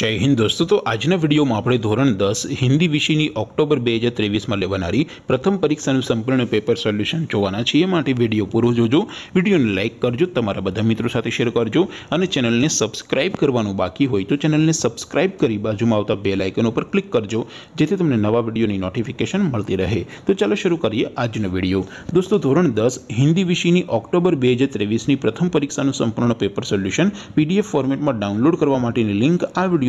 जय हिंद दोस्तों तो आज ना वीडियो માં આપણે ધોરણ 10 હિન્દી વિષયની ઓક્ટોબર 2023 માં લેવાણારી પ્રથમ પરીક્ષાનું સંપૂર્ણ પેપર સોલ્યુશન જોવાના છે માટે વિડિયો પૂરો જોજો વિડિયોને લાઈક કરજો તમારા બધા મિત્રો સાથે શેર કરજો અને ચેનલને સબ્સ્ક્રાઇબ કરવાનું બાકી હોય તો ચેનલને સબ્સ્ક્રાઇબ કરી બાજુમાં આવતા બેલ આઇકન ઉપર ક્લિક કરજો જેથી તમને નવા વીડિયોની નોટિફિકેશન મળતી રહે તો ચાલો શરૂ કરીએ આજનો વીડિયો દોસ્તો ધોરણ 10 હિન્દી વિષયની ઓક્ટોબર 2023 ની પ્રથમ પરીક્ષાનું સંપૂર્ણ પેપર સોલ્યુશન PDF ફોર્મેટમાં ડાઉનલોડ કરવા માટેની લિંક આવી